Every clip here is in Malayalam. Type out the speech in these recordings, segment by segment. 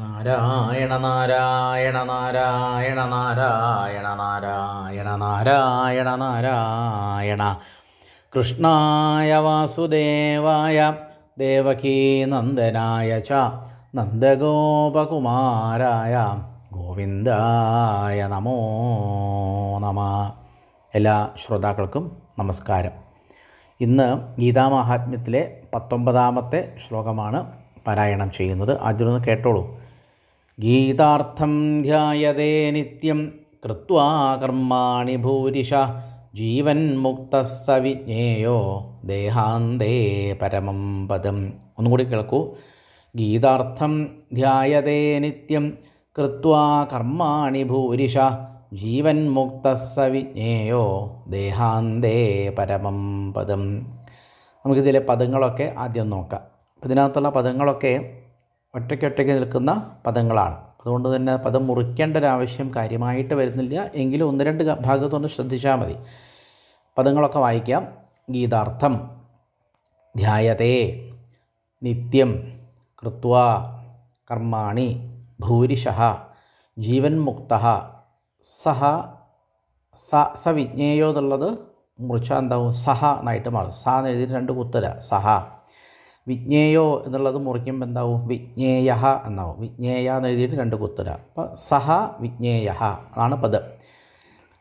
നാരായണ നാരായണ നാരായണ നാരായണ നാരായണ നാരായണ നാരായണ കൃഷ്ണായ വാസുദേവായ നന്ദനായ ച നന്ദഗോപകുമാരായ ഗോവിന്ദായ നമോ നമ എല്ലാ ശ്രോതാക്കൾക്കും നമസ്കാരം ഇന്ന് ഗീതാമാഹാത്മ്യത്തിലെ പത്തൊമ്പതാമത്തെ ശ്ലോകമാണ് പാരായണം ചെയ്യുന്നത് ആദ്യമൊന്ന് കേട്ടോളൂ ഗീതാർത്ഥം ധ്യായതേ നിത്യം കൃത്വാകർമാണി കർമാണി ഭൂരിശ ജീവൻ മുക്ത സവിജ്ഞേയോ ദേഹാന്തേ പരമം പദം ഒന്നുകൂടി കേൾക്കൂ ഗീതാർത്ഥം ധ്യായതേ നിത്യം കൃത്വാ കർമാണി ഭൂരിശ ജീവൻ മുക്ത സവിജ്ഞേയോ ദേഹാന്തേ പരമം പദം നമുക്കിതിലെ പദങ്ങളൊക്കെ ആദ്യം നോക്കാം ഇതിനകത്തുള്ള പദങ്ങളൊക്കെ ഒറ്റയ്ക്കൊറ്റയ്ക്ക് നിൽക്കുന്ന പദങ്ങളാണ് അതുകൊണ്ട് തന്നെ പദം മുറിക്കേണ്ട ഒരു ആവശ്യം കാര്യമായിട്ട് വരുന്നില്ല എങ്കിലും ഒന്ന് രണ്ട് ഭാഗത്തൊന്ന് ശ്രദ്ധിച്ചാൽ മതി പദങ്ങളൊക്കെ വായിക്കാം ഗീതാർത്ഥം ധ്യായതേ നിത്യം കൃത്വ കർമാണി ഭൂരിശ മുക്ത സഹ സ സവിജ്ഞേയോ എന്നുള്ളത് മുറിച്ചാൽ എന്താവും സഹ എന്നായിട്ട് മാറും സ എന്ന് എഴുതിയിട്ട് രണ്ട് കുത്തര സഹ വിജ്ഞേയോ എന്നുള്ളത് മുറിക്കുമ്പോൾ എന്താവും വിജ്ഞേയ എന്നാവും വിജ്ഞേയ എന്ന് എഴുതിയിട്ട് രണ്ട് കുത്തര അപ്പോൾ സഹ വിജ്ഞേയ അതാണ് പദം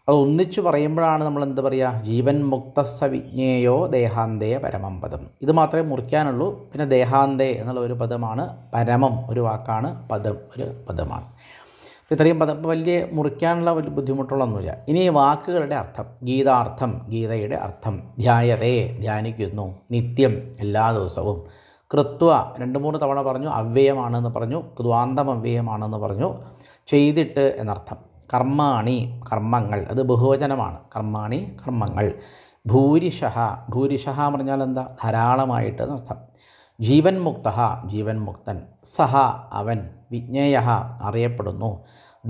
അത് ഒന്നിച്ചു പറയുമ്പോഴാണ് നമ്മൾ എന്താ പറയുക ജീവൻ മുക്തസ്ഥ വിജ്ഞേയോ ദേഹാന്തേ പരമം പദം ഇത് മാത്രമേ മുറിക്കാനുള്ളൂ പിന്നെ ദേഹാന്തേ എന്നുള്ള ഒരു പദമാണ് പരമം ഒരു വാക്കാണ് പദം ഒരു പദമാണ് ഇത്രയും പദ വലിയ മുറിക്കാനുള്ള ഒരു ബുദ്ധിമുട്ടുള്ളൊന്നുമില്ല ഇനി വാക്കുകളുടെ അർത്ഥം ഗീതാർത്ഥം ഗീതയുടെ അർത്ഥം ധ്യായതേ ധ്യാനിക്കുന്നു നിത്യം എല്ലാ ദിവസവും കൃത്വ രണ്ട് മൂന്ന് തവണ പറഞ്ഞു അവ്യയമാണെന്ന് പറഞ്ഞു കൃത്വാന്തം അവ്യയമാണെന്ന് പറഞ്ഞു ചെയ്തിട്ട് എന്നർത്ഥം കർമാണി കർമ്മങ്ങൾ അത് ബഹുവചനമാണ് കർമാണി കർമ്മങ്ങൾ ഭൂരിഷഹ ഭൂരിഷഹ എന്ന് പറഞ്ഞാൽ എന്താ ധാരാളമായിട്ട് എന്നർത്ഥം ജീവൻ മുക്ത ജീവൻ മുക്തൻ സഹ അവൻ വിജ്ഞേയ അറിയപ്പെടുന്നു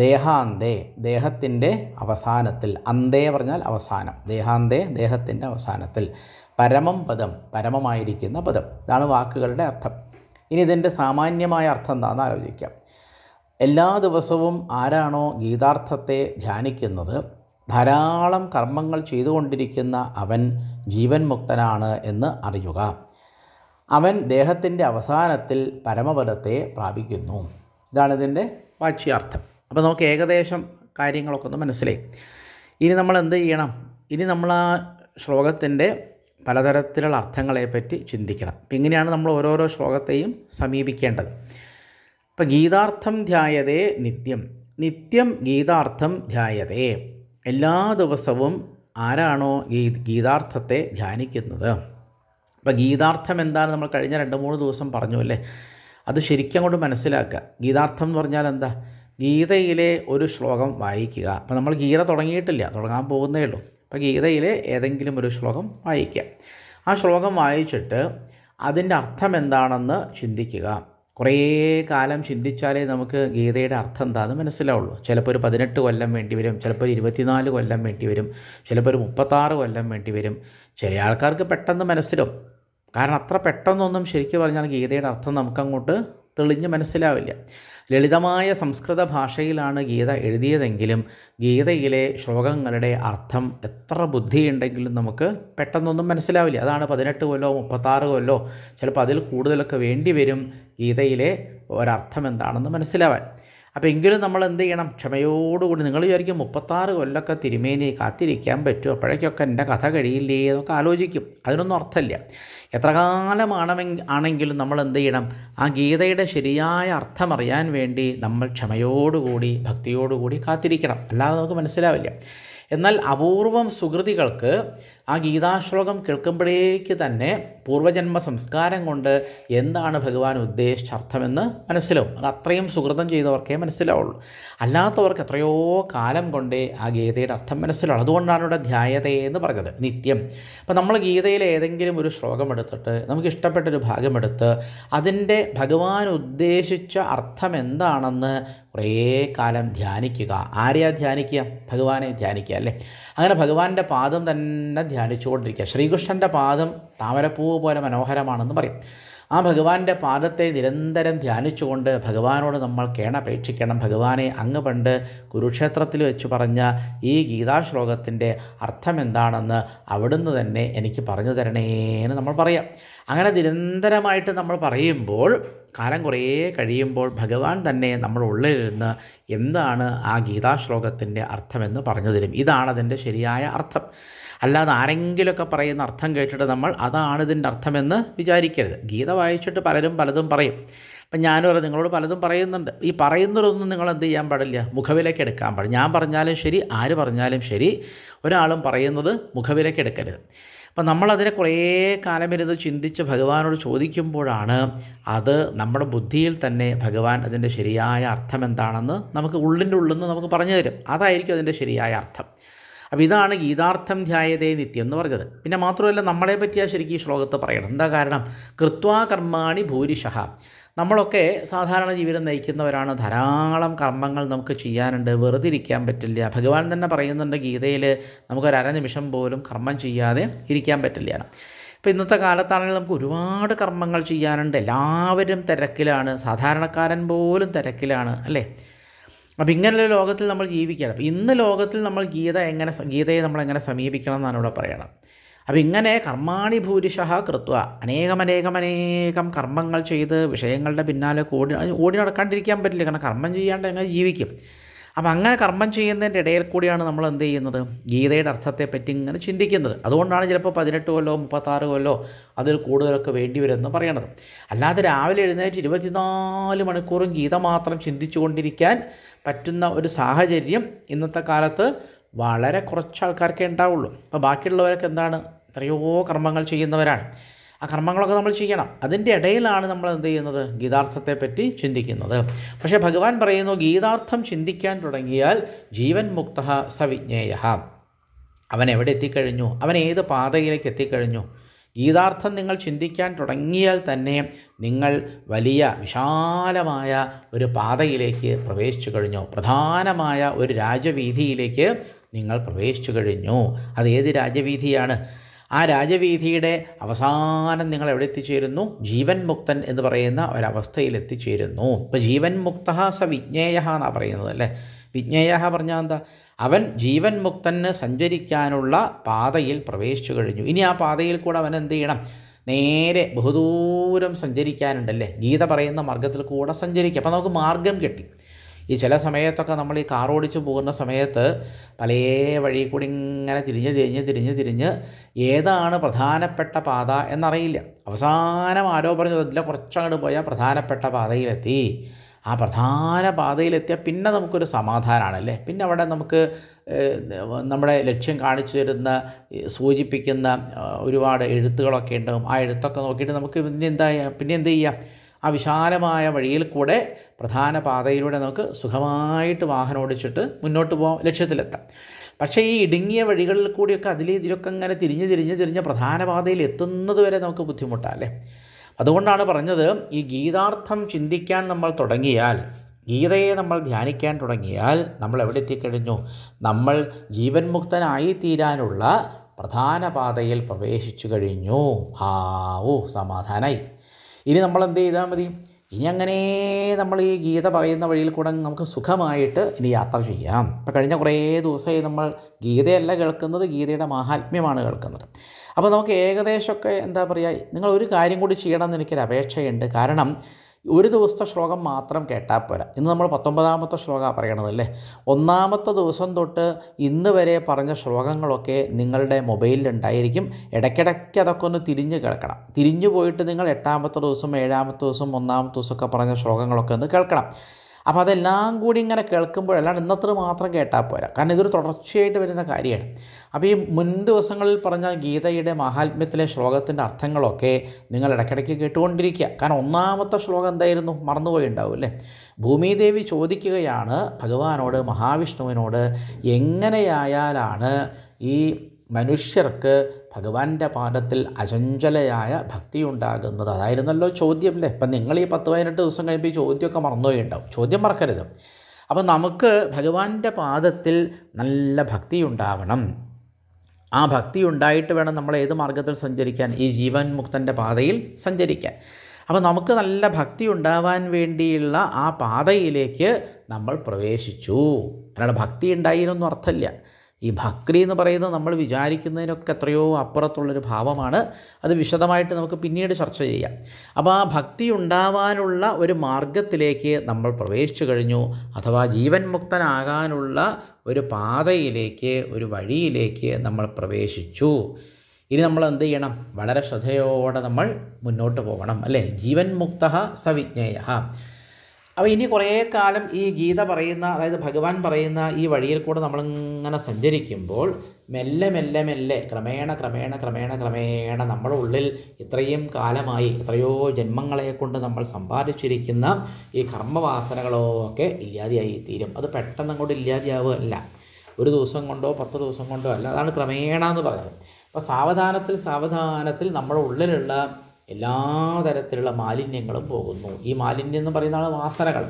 ദേഹാന്തേ ദേഹത്തിൻ്റെ അവസാനത്തിൽ അന്തേ പറഞ്ഞാൽ അവസാനം ദേഹാന്തേ ദേഹത്തിൻ്റെ അവസാനത്തിൽ പരമം പദം പരമമായിരിക്കുന്ന പദം ഇതാണ് വാക്കുകളുടെ അർത്ഥം ഇനി ഇതിൻ്റെ സാമാന്യമായ അർത്ഥം എന്താണെന്ന് ആലോചിക്കാം എല്ലാ ദിവസവും ആരാണോ ഗീതാർത്ഥത്തെ ധ്യാനിക്കുന്നത് ധാരാളം കർമ്മങ്ങൾ ചെയ്തുകൊണ്ടിരിക്കുന്ന അവൻ ജീവൻ മുക്തനാണ് എന്ന് അറിയുക അവൻ ദേഹത്തിൻ്റെ അവസാനത്തിൽ പരമപദത്തെ പ്രാപിക്കുന്നു ഇതാണ് ഇതിൻ്റെ വാച്യാർത്ഥം അപ്പോൾ നമുക്ക് ഏകദേശം കാര്യങ്ങളൊക്കെ ഒന്ന് മനസ്സിലായി ഇനി നമ്മൾ എന്ത് ചെയ്യണം ഇനി നമ്മൾ ആ ശ്ലോകത്തിൻ്റെ പലതരത്തിലുള്ള അർത്ഥങ്ങളെപ്പറ്റി ചിന്തിക്കണം അപ്പം ഇങ്ങനെയാണ് നമ്മൾ ഓരോരോ ശ്ലോകത്തെയും സമീപിക്കേണ്ടത് അപ്പം ഗീതാർത്ഥം ധ്യായതേ നിത്യം നിത്യം ഗീതാർത്ഥം ധ്യായതേ എല്ലാ ദിവസവും ആരാണോ ഗീ ഗീതാർത്ഥത്തെ ധ്യാനിക്കുന്നത് അപ്പം ഗീതാർത്ഥം എന്താണ് നമ്മൾ കഴിഞ്ഞ രണ്ട് മൂന്ന് ദിവസം പറഞ്ഞു അല്ലേ അത് ശരിക്കും അങ്ങോട്ട് മനസ്സിലാക്കുക ഗീതാർത്ഥം എന്ന് പറഞ്ഞാൽ എന്താ ഗീതയിലെ ഒരു ശ്ലോകം വായിക്കുക അപ്പം നമ്മൾ ഗീത തുടങ്ങിയിട്ടില്ല തുടങ്ങാൻ പോകുന്നേ ഉള്ളൂ അപ്പം ഗീതയിലെ ഏതെങ്കിലും ഒരു ശ്ലോകം വായിക്കുക ആ ശ്ലോകം വായിച്ചിട്ട് അതിൻ്റെ അർത്ഥം എന്താണെന്ന് ചിന്തിക്കുക കുറേ കാലം ചിന്തിച്ചാലേ നമുക്ക് ഗീതയുടെ അർത്ഥം എന്താണെന്ന് മനസ്സിലാവുള്ളൂ ചിലപ്പോൾ ഒരു പതിനെട്ട് കൊല്ലം വേണ്ടി വരും ചിലപ്പോൾ ഒരു ഇരുപത്തിനാല് കൊല്ലം വേണ്ടി വരും ചിലപ്പോൾ ഒരു മുപ്പത്താറ് കൊല്ലം വേണ്ടി വരും ചില ആൾക്കാർക്ക് പെട്ടെന്ന് മനസ്സിലും കാരണം അത്ര പെട്ടെന്നൊന്നും ശരിക്കും പറഞ്ഞാൽ ഗീതയുടെ അർത്ഥം നമുക്കങ്ങോട്ട് തെളിഞ്ഞ് മനസ്സിലാവില്ല ലളിതമായ സംസ്കൃത ഭാഷയിലാണ് ഗീത എഴുതിയതെങ്കിലും ഗീതയിലെ ശ്ലോകങ്ങളുടെ അർത്ഥം എത്ര ബുദ്ധിയുണ്ടെങ്കിലും നമുക്ക് പെട്ടെന്നൊന്നും മനസ്സിലാവില്ല അതാണ് പതിനെട്ട് കൊല്ലോ മുപ്പത്താറ് കൊല്ലോ ചിലപ്പോൾ അതിൽ കൂടുതലൊക്കെ വേണ്ടി വരും ഗീതയിലെ ഒരർത്ഥം എന്താണെന്ന് മനസ്സിലാവാൻ അപ്പോൾ എങ്കിലും നമ്മൾ എന്ത് ചെയ്യണം ക്ഷമയോടുകൂടി നിങ്ങൾ വിചാരിക്കും മുപ്പത്താറ് കൊല്ലമൊക്കെ തിരുമേനി കാത്തിരിക്കാൻ പറ്റും അപ്പോഴേക്കൊക്കെ എൻ്റെ കഥ കഴിയില്ലേ എന്നൊക്കെ ആലോചിക്കും അതിനൊന്നും അർത്ഥമില്ല എത്ര കാലമാണെങ്കിൽ ആണെങ്കിലും നമ്മൾ എന്ത് ചെയ്യണം ആ ഗീതയുടെ ശരിയായ അർത്ഥമറിയാൻ വേണ്ടി നമ്മൾ ക്ഷമയോടുകൂടി ഭക്തിയോടുകൂടി കാത്തിരിക്കണം അല്ലാതെ നമുക്ക് മനസ്സിലാവില്ല എന്നാൽ അപൂർവം സുഹൃതികൾക്ക് ആ ഗീതാശ്ലോകം കേൾക്കുമ്പോഴേക്ക് തന്നെ പൂർവജന്മ സംസ്കാരം കൊണ്ട് എന്താണ് ഭഗവാൻ ഉദ്ദേശിച്ച അർത്ഥമെന്ന് മനസ്സിലാവും അത് അത്രയും സുഹൃതം ചെയ്തവർക്കേ മനസ്സിലാവുള്ളൂ അല്ലാത്തവർക്ക് എത്രയോ കാലം കൊണ്ടേ ആ ഗീതയുടെ അർത്ഥം മനസ്സിലാവും അതുകൊണ്ടാണ് ഇവിടെ ധ്യായതേ എന്ന് പറഞ്ഞത് നിത്യം അപ്പം നമ്മൾ ഗീതയിൽ ഏതെങ്കിലും ഒരു ശ്ലോകം എടുത്തിട്ട് നമുക്ക് ഇഷ്ടപ്പെട്ടൊരു ഭാഗമെടുത്ത് അതിൻ്റെ ഭഗവാൻ ഉദ്ദേശിച്ച അർത്ഥം എന്താണെന്ന് കുറേ കാലം ധ്യാനിക്കുക ആരെയാ ധ്യാനിക്കുക ഭഗവാനെ ധ്യാനിക്കുക അല്ലേ അങ്ങനെ ഭഗവാന്റെ പാദം തന്നെ ധ്യാനിച്ചുകൊണ്ടിരിക്കുക ശ്രീകൃഷ്ണൻ്റെ പാദം താമരപ്പൂവ് പോലെ മനോഹരമാണെന്ന് പറയും ആ ഭഗവാന്റെ പാദത്തെ നിരന്തരം ധ്യാനിച്ചുകൊണ്ട് ഭഗവാനോട് നമ്മൾ കേണപേക്ഷിക്കണം ഭഗവാനെ അങ്ങ് പണ്ട് കുരുക്ഷേത്രത്തിൽ വെച്ച് പറഞ്ഞ ഈ ഗീതാശ്ലോകത്തിൻ്റെ അർത്ഥം എന്താണെന്ന് അവിടുന്ന് തന്നെ എനിക്ക് പറഞ്ഞു തരണേന്ന് നമ്മൾ പറയാം അങ്ങനെ നിരന്തരമായിട്ട് നമ്മൾ പറയുമ്പോൾ കാലം കുറേ കഴിയുമ്പോൾ ഭഗവാൻ തന്നെ നമ്മുടെ ഉള്ളിലിരുന്ന് എന്താണ് ആ ഗീതാശ്ലോകത്തിൻ്റെ അർത്ഥമെന്ന് പറഞ്ഞു തരും ഇതാണ് ശരിയായ അർത്ഥം അല്ലാതെ ആരെങ്കിലുമൊക്കെ പറയുന്ന അർത്ഥം കേട്ടിട്ട് നമ്മൾ അതാണ് ഇതിൻ്റെ അർത്ഥമെന്ന് വിചാരിക്കരുത് ഗീത വായിച്ചിട്ട് പലരും പലതും പറയും അപ്പം ഞാനും അത് നിങ്ങളോട് പലതും പറയുന്നുണ്ട് ഈ പറയുന്നതൊന്നും നിങ്ങൾ എന്ത് ചെയ്യാൻ പാടില്ല മുഖവിലേക്ക് എടുക്കാൻ പാടില്ല ഞാൻ പറഞ്ഞാലും ശരി ആര് പറഞ്ഞാലും ശരി ഒരാളും പറയുന്നത് മുഖവിലേക്ക് എടുക്കരുത് അപ്പം നമ്മളതിനെ കുറേ ഇരുന്ന് ചിന്തിച്ച് ഭഗവാനോട് ചോദിക്കുമ്പോഴാണ് അത് നമ്മുടെ ബുദ്ധിയിൽ തന്നെ ഭഗവാൻ അതിൻ്റെ ശരിയായ അർത്ഥം എന്താണെന്ന് നമുക്ക് ഉള്ളിൻ്റെ ഉള്ളിൽ നിന്ന് നമുക്ക് പറഞ്ഞു തരും അതായിരിക്കും അതിൻ്റെ ശരിയായ അർത്ഥം അപ്പോൾ ഇതാണ് ഗീതാർത്ഥം ധ്യായതേ നിത്യം എന്ന് പറഞ്ഞത് പിന്നെ മാത്രമല്ല നമ്മളെ പറ്റിയാ ശരിക്കും ഈ ശ്ലോകത്ത് പറയണം എന്താ കാരണം കൃത്വാ കർമാണി ഭൂരിഷഹ നമ്മളൊക്കെ സാധാരണ ജീവിതം നയിക്കുന്നവരാണ് ധാരാളം കർമ്മങ്ങൾ നമുക്ക് ചെയ്യാനുണ്ട് വെറുതെ ഇരിക്കാൻ പറ്റില്ല ഭഗവാൻ തന്നെ പറയുന്നുണ്ട് ഗീതയിൽ നമുക്കൊരു അരനിമിഷം പോലും കർമ്മം ചെയ്യാതെ ഇരിക്കാൻ പറ്റില്ല ഇപ്പോൾ ഇന്നത്തെ കാലത്താണെങ്കിൽ നമുക്ക് ഒരുപാട് കർമ്മങ്ങൾ ചെയ്യാനുണ്ട് എല്ലാവരും തിരക്കിലാണ് സാധാരണക്കാരൻ പോലും തിരക്കിലാണ് അല്ലേ അപ്പം ഇങ്ങനെയുള്ള ലോകത്തിൽ നമ്മൾ ജീവിക്കണം അപ്പം ഇന്ന് ലോകത്തിൽ നമ്മൾ ഗീത എങ്ങനെ ഗീതയെ നമ്മൾ എങ്ങനെ സമീപിക്കണം എന്നാണ് ഇവിടെ പറയണം അപ്പം ഇങ്ങനെ കർമാണി ഭൂരിശഹ കൃത്വ അനേകം കർമ്മങ്ങൾ ചെയ്ത് വിഷയങ്ങളുടെ പിന്നാലെ ഓടി ഓടി നടക്കാണ്ടിരിക്കാൻ പറ്റില്ല കാരണം കർമ്മം ചെയ്യാണ്ട് എങ്ങനെ ജീവിക്കും അപ്പോൾ അങ്ങനെ കർമ്മം ചെയ്യുന്നതിൻ്റെ ഇടയിൽ കൂടിയാണ് നമ്മൾ എന്ത് ചെയ്യുന്നത് ഗീതയുടെ അർത്ഥത്തെപ്പറ്റി ഇങ്ങനെ ചിന്തിക്കുന്നത് അതുകൊണ്ടാണ് ചിലപ്പോൾ പതിനെട്ട് കൊല്ലോ മുപ്പത്താറ് കൊല്ലോ അതിൽ കൂടുതലൊക്കെ വേണ്ടി വരുമെന്ന് പറയണത് അല്ലാതെ രാവിലെ എഴുന്നേറ്റ് ഇരുപത്തിനാല് മണിക്കൂറും ഗീത മാത്രം കൊണ്ടിരിക്കാൻ പറ്റുന്ന ഒരു സാഹചര്യം ഇന്നത്തെ കാലത്ത് വളരെ കുറച്ച് ആൾക്കാർക്കേ ഉണ്ടാവുള്ളൂ അപ്പോൾ ബാക്കിയുള്ളവരൊക്കെ എന്താണ് എത്രയോ കർമ്മങ്ങൾ ചെയ്യുന്നവരാണ് ആ കർമ്മങ്ങളൊക്കെ നമ്മൾ ചെയ്യണം അതിൻ്റെ ഇടയിലാണ് നമ്മൾ എന്ത് ചെയ്യുന്നത് ഗീതാർത്ഥത്തെപ്പറ്റി ചിന്തിക്കുന്നത് പക്ഷേ ഭഗവാൻ പറയുന്നു ഗീതാർത്ഥം ചിന്തിക്കാൻ തുടങ്ങിയാൽ ജീവൻ മുക്ത സവിജ്ഞേയ അവൻ എവിടെ എത്തിക്കഴിഞ്ഞു അവൻ ഏത് പാതയിലേക്ക് എത്തിക്കഴിഞ്ഞു ഗീതാർത്ഥം നിങ്ങൾ ചിന്തിക്കാൻ തുടങ്ങിയാൽ തന്നെ നിങ്ങൾ വലിയ വിശാലമായ ഒരു പാതയിലേക്ക് പ്രവേശിച്ചു കഴിഞ്ഞു പ്രധാനമായ ഒരു രാജവീതിയിലേക്ക് നിങ്ങൾ പ്രവേശിച്ചു കഴിഞ്ഞു അത് ഏത് രാജവീതിയാണ് ആ രാജവീഥിയുടെ അവസാനം നിങ്ങൾ എവിടെ എത്തിച്ചേരുന്നു ജീവൻ മുക്തൻ എന്ന് പറയുന്ന ഒരവസ്ഥയിൽ എത്തിച്ചേരുന്നു ഇപ്പോൾ ജീവൻ മുക്ത സ വിജ്ഞേയ എന്നാണ് പറയുന്നത് അല്ലേ വിജ്ഞേയ പറഞ്ഞാൽ എന്താ അവൻ ജീവൻ മുക്തന് സഞ്ചരിക്കാനുള്ള പാതയിൽ പ്രവേശിച്ചു കഴിഞ്ഞു ഇനി ആ പാതയിൽ കൂടെ അവൻ എന്ത് ചെയ്യണം നേരെ ബഹുദൂരം സഞ്ചരിക്കാനുണ്ടല്ലേ ഗീത പറയുന്ന മാർഗത്തിൽ കൂടെ സഞ്ചരിക്കുക അപ്പോൾ നമുക്ക് മാർഗം കിട്ടി ഈ ചില സമയത്തൊക്കെ നമ്മൾ ഈ കാർ ഓടിച്ച് പോകുന്ന സമയത്ത് പല വഴി കൂടി ഇങ്ങനെ തിരിഞ്ഞ് തിരിഞ്ഞ് തിരിഞ്ഞ് തിരിഞ്ഞ് ഏതാണ് പ്രധാനപ്പെട്ട പാത എന്നറിയില്ല അവസാനം ആരോ പറഞ്ഞു അതിലെ കുറച്ചങ്ങോട്ട് പോയാൽ പ്രധാനപ്പെട്ട പാതയിലെത്തി ആ പ്രധാന പാതയിലെത്തിയാൽ പിന്നെ നമുക്കൊരു അല്ലേ പിന്നെ അവിടെ നമുക്ക് നമ്മുടെ ലക്ഷ്യം കാണിച്ചു തരുന്ന സൂചിപ്പിക്കുന്ന ഒരുപാട് എഴുത്തുകളൊക്കെ ഉണ്ടാകും ആ എഴുത്തൊക്കെ നോക്കിയിട്ട് നമുക്ക് പിന്നെ എന്താ പിന്നെ എന്ത് ചെയ്യാം ആ വിശാലമായ വഴിയിൽ കൂടെ പ്രധാന പാതയിലൂടെ നമുക്ക് സുഖമായിട്ട് വാഹനം ഓടിച്ചിട്ട് മുന്നോട്ട് പോകാം ലക്ഷ്യത്തിലെത്താം പക്ഷേ ഈ ഇടുങ്ങിയ വഴികളിൽ കൂടിയൊക്കെ അതിൽ ഇതിലൊക്കെ ഇങ്ങനെ തിരിഞ്ഞ് തിരിഞ്ഞ് തിരിഞ്ഞ് പ്രധാന പാതയിൽ എത്തുന്നത് വരെ നമുക്ക് ബുദ്ധിമുട്ടാണ് അതുകൊണ്ടാണ് പറഞ്ഞത് ഈ ഗീതാർത്ഥം ചിന്തിക്കാൻ നമ്മൾ തുടങ്ങിയാൽ ഗീതയെ നമ്മൾ ധ്യാനിക്കാൻ തുടങ്ങിയാൽ നമ്മൾ എവിടെ എത്തിക്കഴിഞ്ഞു നമ്മൾ ജീവൻ മുക്തനായിത്തീരാനുള്ള പ്രധാന പാതയിൽ പ്രവേശിച്ചു കഴിഞ്ഞു ആ ഓ സമാധാനായി ഇനി നമ്മൾ എന്ത് ചെയ്താൽ മതി ഇനി അങ്ങനെ നമ്മൾ ഈ ഗീത പറയുന്ന വഴിയിൽ കൂടെ നമുക്ക് സുഖമായിട്ട് ഇനി യാത്ര ചെയ്യാം ഇപ്പം കഴിഞ്ഞ കുറേ ദിവസമായി നമ്മൾ ഗീതയല്ല കേൾക്കുന്നത് ഗീതയുടെ മാഹാത്മ്യമാണ് കേൾക്കുന്നത് അപ്പോൾ നമുക്ക് ഏകദേശമൊക്കെ എന്താ പറയുക നിങ്ങൾ ഒരു കാര്യം കൂടി ചെയ്യണമെന്ന് എനിക്കൊരു അപേക്ഷയുണ്ട് കാരണം ഒരു ദിവസത്തെ ശ്ലോകം മാത്രം കേട്ടാൽ പോരാ ഇന്ന് നമ്മൾ പത്തൊമ്പതാമത്തെ ശ്ലോകമാണ് അല്ലേ ഒന്നാമത്തെ ദിവസം തൊട്ട് ഇന്ന് വരെ പറഞ്ഞ ശ്ലോകങ്ങളൊക്കെ നിങ്ങളുടെ മൊബൈലിലുണ്ടായിരിക്കും ഇടയ്ക്കിടയ്ക്ക് അതൊക്കെ ഒന്ന് തിരിഞ്ഞ് കേൾക്കണം തിരിഞ്ഞു പോയിട്ട് നിങ്ങൾ എട്ടാമത്തെ ദിവസം ഏഴാമത്തെ ദിവസം ഒന്നാമത്തെ ദിവസമൊക്കെ പറഞ്ഞ ശ്ലോകങ്ങളൊക്കെ ഒന്ന് കേൾക്കണം അപ്പോൾ അതെല്ലാം കൂടി ഇങ്ങനെ കേൾക്കുമ്പോഴല്ലാണ്ട് ഇന്നത്തെ മാത്രം കേട്ടാൽ പോരാ കാരണം ഇതൊരു തുടർച്ചയായിട്ട് വരുന്ന കാര്യമാണ് അപ്പോൾ ഈ മുൻ ദിവസങ്ങളിൽ പറഞ്ഞ ഗീതയുടെ മഹാത്മ്യത്തിലെ ശ്ലോകത്തിൻ്റെ അർത്ഥങ്ങളൊക്കെ നിങ്ങൾ ഇടയ്ക്കിടയ്ക്ക് കേട്ടുകൊണ്ടിരിക്കുക കാരണം ഒന്നാമത്തെ ശ്ലോകം എന്തായിരുന്നു മറന്നുപോയി ഉണ്ടാവും അല്ലേ ഭൂമിദേവി ചോദിക്കുകയാണ് ഭഗവാനോട് മഹാവിഷ്ണുവിനോട് എങ്ങനെയായാലാണ് ഈ മനുഷ്യർക്ക് ഭഗവാന്റെ പാദത്തിൽ അചഞ്ചലയായ ഭക്തി ഉണ്ടാകുന്നത് അതായിരുന്നല്ലോ ചോദ്യം അല്ലേ ഇപ്പം നിങ്ങൾ ഈ പത്ത് പതിനെട്ട് ദിവസം കഴിയുമ്പോൾ ഈ ചോദ്യമൊക്കെ മറന്നുപോയിണ്ടാവും ചോദ്യം മറക്കരുത് അപ്പോൾ നമുക്ക് ഭഗവാന്റെ പാദത്തിൽ നല്ല ഭക്തി ഉണ്ടാവണം ആ ഭക്തി ഉണ്ടായിട്ട് വേണം നമ്മൾ ഏത് മാർഗത്തിൽ സഞ്ചരിക്കാൻ ഈ ജീവൻ മുക്തൻ്റെ പാതയിൽ സഞ്ചരിക്കാൻ അപ്പോൾ നമുക്ക് നല്ല ഭക്തി ഉണ്ടാവാൻ വേണ്ടിയുള്ള ആ പാതയിലേക്ക് നമ്മൾ പ്രവേശിച്ചു അല്ലാതെ ഭക്തി ഉണ്ടായിരുന്നു അർത്ഥമില്ല ഈ ഭക്തി എന്ന് പറയുന്നത് നമ്മൾ വിചാരിക്കുന്നതിനൊക്കെ എത്രയോ അപ്പുറത്തുള്ളൊരു ഭാവമാണ് അത് വിശദമായിട്ട് നമുക്ക് പിന്നീട് ചർച്ച ചെയ്യാം അപ്പോൾ ആ ഭക്തി ഉണ്ടാവാനുള്ള ഒരു മാർഗത്തിലേക്ക് നമ്മൾ പ്രവേശിച്ചു കഴിഞ്ഞു അഥവാ ജീവൻ മുക്തനാകാനുള്ള ഒരു പാതയിലേക്ക് ഒരു വഴിയിലേക്ക് നമ്മൾ പ്രവേശിച്ചു ഇനി നമ്മൾ എന്ത് ചെയ്യണം വളരെ ശ്രദ്ധയോടെ നമ്മൾ മുന്നോട്ട് പോകണം അല്ലേ ജീവൻ മുക്ത സവിജ്ഞേയ അപ്പോൾ ഇനി കുറേ കാലം ഈ ഗീത പറയുന്ന അതായത് ഭഗവാൻ പറയുന്ന ഈ വഴിയിൽ കൂടെ നമ്മളിങ്ങനെ സഞ്ചരിക്കുമ്പോൾ മെല്ലെ മെല്ലെ മെല്ലെ ക്രമേണ ക്രമേണ ക്രമേണ ക്രമേണ നമ്മുടെ ഉള്ളിൽ ഇത്രയും കാലമായി എത്രയോ ജന്മങ്ങളെ കൊണ്ട് നമ്മൾ സമ്പാദിച്ചിരിക്കുന്ന ഈ കർമ്മവാസനകളൊക്കെ ഇല്ലാതെയായി തീരും അത് പെട്ടെന്ന് അങ്ങോട്ട് ഇല്ലാതെയാവുകയല്ല ഒരു ദിവസം കൊണ്ടോ പത്ത് ദിവസം കൊണ്ടോ അല്ല അതാണ് ക്രമേണ എന്ന് പറയുന്നത് അപ്പോൾ സാവധാനത്തിൽ സാവധാനത്തിൽ നമ്മുടെ ഉള്ളിലുള്ള എല്ലാ തരത്തിലുള്ള മാലിന്യങ്ങളും പോകുന്നു ഈ മാലിന്യം എന്ന് പറയുന്നതാണ് വാസനകൾ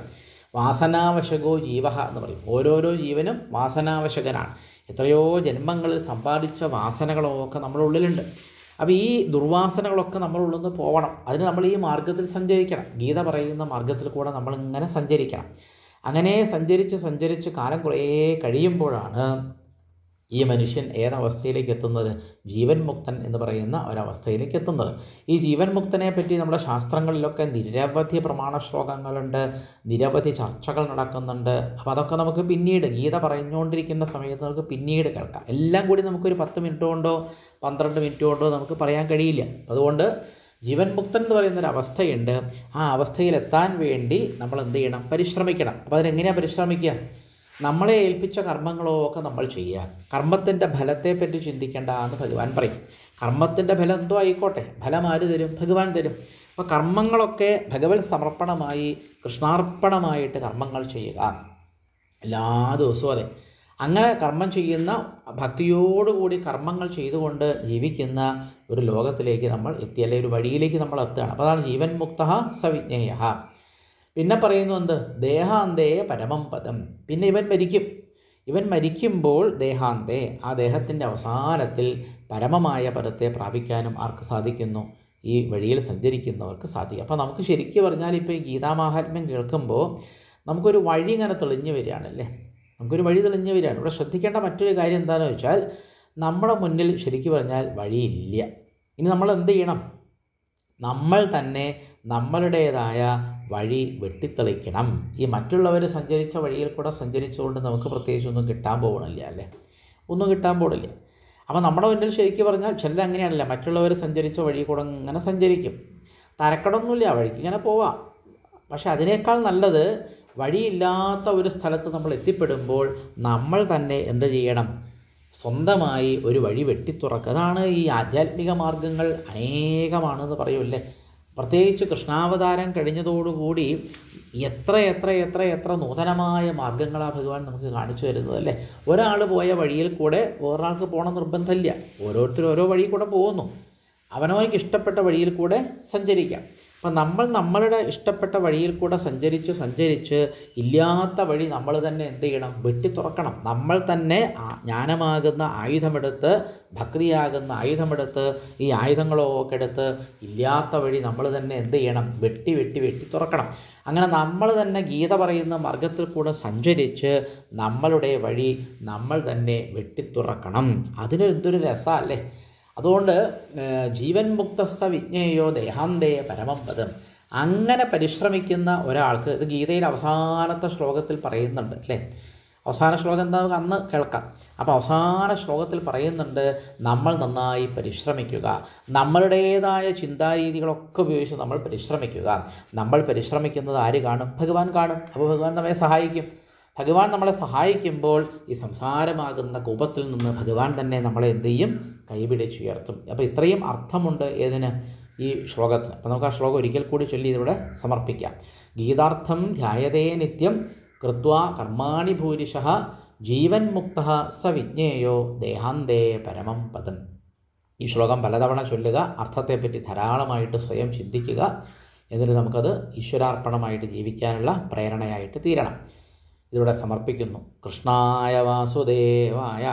വാസനാവശകോ ജീവഹ എന്ന് പറയും ഓരോരോ ജീവനും വാസനാവശകനാണ് എത്രയോ ജന്മങ്ങളിൽ സമ്പാദിച്ച വാസനകളൊക്കെ നമ്മുടെ ഉള്ളിലുണ്ട് അപ്പോൾ ഈ ദുർവാസനകളൊക്കെ നമ്മളുള്ളിൽ നിന്ന് പോകണം അതിന് നമ്മൾ ഈ മാർഗത്തിൽ സഞ്ചരിക്കണം ഗീത പറയുന്ന മാർഗത്തിൽ കൂടെ നമ്മളിങ്ങനെ സഞ്ചരിക്കണം അങ്ങനെ സഞ്ചരിച്ച് സഞ്ചരിച്ച് കാലം കുറേ കഴിയുമ്പോഴാണ് ഈ മനുഷ്യൻ ഏതവസ്ഥയിലേക്ക് എത്തുന്നത് ജീവൻ മുക്തൻ എന്ന് പറയുന്ന ഒരവസ്ഥയിലേക്ക് എത്തുന്നത് ഈ ജീവൻ മുക്തനെ പറ്റി നമ്മുടെ ശാസ്ത്രങ്ങളിലൊക്കെ നിരവധി പ്രമാണ ശ്ലോകങ്ങളുണ്ട് നിരവധി ചർച്ചകൾ നടക്കുന്നുണ്ട് അപ്പോൾ അതൊക്കെ നമുക്ക് പിന്നീട് ഗീത പറഞ്ഞുകൊണ്ടിരിക്കുന്ന സമയത്ത് നമുക്ക് പിന്നീട് കേൾക്കാം എല്ലാം കൂടി നമുക്കൊരു പത്ത് മിനിറ്റ് കൊണ്ടോ പന്ത്രണ്ട് മിനിറ്റ് കൊണ്ടോ നമുക്ക് പറയാൻ കഴിയില്ല അതുകൊണ്ട് ജീവൻ മുക്തൻ എന്ന് പറയുന്നൊരു അവസ്ഥയുണ്ട് ആ അവസ്ഥയിൽ എത്താൻ വേണ്ടി നമ്മൾ എന്ത് ചെയ്യണം പരിശ്രമിക്കണം അപ്പോൾ അതിനെങ്ങനെയാണ് പരിശ്രമിക്കുക നമ്മളെ ഏൽപ്പിച്ച കർമ്മങ്ങളോ ഒക്കെ നമ്മൾ ചെയ്യുക കർമ്മത്തിൻ്റെ ഫലത്തെപ്പറ്റി ചിന്തിക്കേണ്ട എന്ന് ഭഗവാൻ പറയും കർമ്മത്തിൻ്റെ ഫലം എന്തോ ആയിക്കോട്ടെ ഫലം ആര് തരും ഭഗവാൻ തരും അപ്പോൾ കർമ്മങ്ങളൊക്കെ ഭഗവത് സമർപ്പണമായി കൃഷ്ണാർപ്പണമായിട്ട് കർമ്മങ്ങൾ ചെയ്യുക എല്ലാ ദിവസവും അതെ അങ്ങനെ കർമ്മം ചെയ്യുന്ന ഭക്തിയോടുകൂടി കർമ്മങ്ങൾ ചെയ്തുകൊണ്ട് ജീവിക്കുന്ന ഒരു ലോകത്തിലേക്ക് നമ്മൾ എത്തി അല്ലെങ്കിൽ ഒരു വഴിയിലേക്ക് നമ്മൾ എത്തുകയാണ് അപ്പോൾ അതാണ് ജീവൻ മുക്ത സവിജ്ഞേയ പിന്നെ പറയുന്നു എന്ത് ദേഹാന്തേയ പരമം പദം പിന്നെ ഇവൻ മരിക്കും ഇവൻ മരിക്കുമ്പോൾ ദേഹാന്തേ ആ ദേഹത്തിൻ്റെ അവസാനത്തിൽ പരമമായ പദത്തെ പ്രാപിക്കാനും ആർക്ക് സാധിക്കുന്നു ഈ വഴിയിൽ സഞ്ചരിക്കുന്നവർക്ക് സാധിക്കും അപ്പോൾ നമുക്ക് ശരിക്കും പറഞ്ഞാൽ ഇപ്പോൾ ഈ ഗീതാമാഹാത്മ്യം കേൾക്കുമ്പോൾ നമുക്കൊരു വഴി ഇങ്ങനെ തെളിഞ്ഞു വരികയാണല്ലേ നമുക്കൊരു വഴി തെളിഞ്ഞു വരികയാണ് ഇവിടെ ശ്രദ്ധിക്കേണ്ട മറ്റൊരു കാര്യം എന്താണെന്ന് വെച്ചാൽ നമ്മുടെ മുന്നിൽ ശരിക്കും പറഞ്ഞാൽ വഴിയില്ല ഇനി നമ്മൾ എന്ത് ചെയ്യണം നമ്മൾ തന്നെ നമ്മളുടേതായ വഴി വെട്ടിത്തെളിക്കണം ഈ മറ്റുള്ളവർ സഞ്ചരിച്ച വഴിയിൽ കൂടെ സഞ്ചരിച്ചുകൊണ്ട് നമുക്ക് ഒന്നും കിട്ടാൻ പോകണില്ല അല്ലേ ഒന്നും കിട്ടാൻ പോകണില്ല അപ്പോൾ നമ്മുടെ മുന്നിൽ ശരിക്കും പറഞ്ഞാൽ ചിലർ അങ്ങനെയാണല്ല മറ്റുള്ളവർ സഞ്ചരിച്ച വഴി കൂടെ ഇങ്ങനെ സഞ്ചരിക്കും തരക്കടൊന്നുമില്ല വഴിക്ക് ഇങ്ങനെ പോവാം പക്ഷെ അതിനേക്കാൾ നല്ലത് വഴിയില്ലാത്ത ഒരു സ്ഥലത്ത് നമ്മൾ എത്തിപ്പെടുമ്പോൾ നമ്മൾ തന്നെ എന്ത് ചെയ്യണം സ്വന്തമായി ഒരു വഴി വെട്ടിത്തുറക്ക അതാണ് ഈ ആധ്യാത്മിക മാർഗങ്ങൾ അനേകമാണെന്ന് പറയുമല്ലേ പ്രത്യേകിച്ച് കൃഷ്ണാവതാരം കഴിഞ്ഞതോടുകൂടി എത്ര എത്ര എത്ര എത്ര നൂതനമായ മാർഗങ്ങളാണ് ഭഗവാൻ നമുക്ക് കാണിച്ചു തരുന്നത് അല്ലേ ഒരാൾ പോയ വഴിയിൽ കൂടെ ഒരാൾക്ക് പോകണം നിർബന്ധമില്ല ഓരോരുത്തർ ഓരോ വഴിയിൽ കൂടെ പോകുന്നു അവനവനക്ക് ഇഷ്ടപ്പെട്ട വഴിയിൽ കൂടെ സഞ്ചരിക്കാം അപ്പം നമ്മൾ നമ്മളുടെ ഇഷ്ടപ്പെട്ട വഴിയിൽ കൂടെ സഞ്ചരിച്ച് സഞ്ചരിച്ച് ഇല്ലാത്ത വഴി നമ്മൾ തന്നെ എന്ത് ചെയ്യണം വെട്ടി തുറക്കണം നമ്മൾ തന്നെ ജ്ഞാനമാകുന്ന ആയുധമെടുത്ത് ഭക്തിയാകുന്ന ആയുധമെടുത്ത് ഈ ആയുധങ്ങളൊക്കെ എടുത്ത് ഇല്ലാത്ത വഴി നമ്മൾ തന്നെ എന്ത് ചെയ്യണം വെട്ടി വെട്ടി വെട്ടി തുറക്കണം അങ്ങനെ നമ്മൾ തന്നെ ഗീത പറയുന്ന മാർഗത്തിൽ കൂടെ സഞ്ചരിച്ച് നമ്മളുടെ വഴി നമ്മൾ തന്നെ വെട്ടിത്തുറക്കണം അതിനൊരു എന്തൊരു രസമല്ലേ അതുകൊണ്ട് ജീവൻ മുക്തസ്ഥ വിജ്ഞേയോ ദേഹാന്തേ പരമപദം അങ്ങനെ പരിശ്രമിക്കുന്ന ഒരാൾക്ക് ഇത് ഗീതയിൽ അവസാനത്തെ ശ്ലോകത്തിൽ പറയുന്നുണ്ട് അല്ലേ അവസാന ശ്ലോകം എന്താ നമുക്ക് അന്ന് കേൾക്കാം അപ്പോൾ അവസാന ശ്ലോകത്തിൽ പറയുന്നുണ്ട് നമ്മൾ നന്നായി പരിശ്രമിക്കുക നമ്മളുടേതായ ചിന്താരീതികളൊക്കെ ഉപയോഗിച്ച് നമ്മൾ പരിശ്രമിക്കുക നമ്മൾ പരിശ്രമിക്കുന്നത് ആര് കാണും ഭഗവാൻ കാണും അപ്പോൾ ഭഗവാൻ നമ്മെ സഹായിക്കും ഭഗവാൻ നമ്മളെ സഹായിക്കുമ്പോൾ ഈ സംസാരമാകുന്ന കോപത്തിൽ നിന്ന് ഭഗവാൻ തന്നെ നമ്മളെ എന്ത് ചെയ്യും കൈപിടിച്ചുയർത്തും അപ്പോൾ ഇത്രയും അർത്ഥമുണ്ട് ഏതിന് ഈ ശ്ലോകത്തിന് അപ്പോൾ നമുക്ക് ആ ശ്ലോകം ഒരിക്കൽ കൂടി ചൊല്ലി ഇതിവിടെ സമർപ്പിക്കാം ഗീതാർത്ഥം ധ്യായതേ നിത്യം കൃത്വ കർമാണി ഭൂരിശ ജീവൻ മുക്ത സ വിജ്ഞേയോ ദേഹാന്തേ പരമം പദം ഈ ശ്ലോകം പലതവണ ചൊല്ലുക അർത്ഥത്തെപ്പറ്റി ധാരാളമായിട്ട് സ്വയം ചിന്തിക്കുക എന്നിട്ട് നമുക്കത് ഈശ്വരാർപ്പണമായിട്ട് ജീവിക്കാനുള്ള പ്രേരണയായിട്ട് തീരണം ഇവിടെ സമർപ്പിക്കുന്നു കൃഷ്ണായ വാസുദേവായ